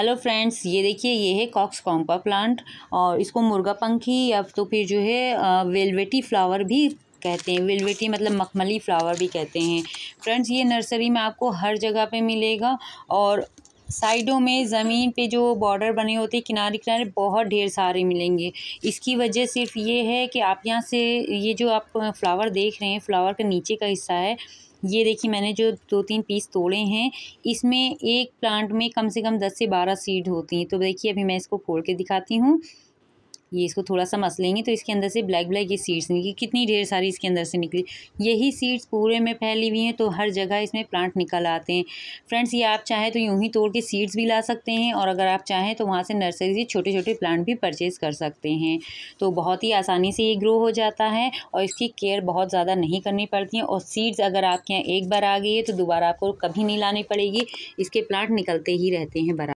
hello friends ये देखिए ये है कॉक्स कॉम्पा प्लांट और इसको मुर्गा पंखी या तो फिर जो है वेलवेटी फ्लावर भी कहते हैं वेलवेटी मतलब मखमली फ्लावर भी कहते हैं फ्रेंड्स ये नर्सरी में आपको हर जगह पे मिलेगा और साइडों में ज़मीन पे जो बॉर्डर बने होते हैं किनारे किनारे बहुत ढेर सारे मिलेंगे इसकी वजह सिर्फ ये है कि आप यहाँ से ये जो आप फ्लावर देख रहे हैं फ्लावर का नीचे का हिस्सा है ये देखिए मैंने जो दो तीन पीस तोड़े हैं इसमें एक प्लांट में कम से कम दस से बारह सीड होती हैं तो देखिए अभी मैं इसको फोड़ के दिखाती हूँ ये इसको थोड़ा सा मस लेंगे तो इसके अंदर से ब्लैक ब्लैक ये सीड्स निकली कितनी ढेर सारी इसके अंदर से निकली यही सीड्स पूरे में फैली हुई हैं तो हर जगह इसमें प्लांट निकल आते हैं फ्रेंड्स ये आप चाहें तो यूँ ही तोड़ के सीड्स भी ला सकते हैं और अगर आप चाहें तो वहाँ से नर्सरी से छोटे छोटे प्लांट भी परचेज़ कर सकते हैं तो बहुत ही आसानी से ये ग्रो हो जाता है और इसकी केयर बहुत ज़्यादा नहीं करनी पड़ती है और सीड्स अगर आपके यहाँ एक बार आ गई है तो दोबारा आपको कभी नहीं लानी पड़ेगी इसके प्लांट निकलते ही रहते हैं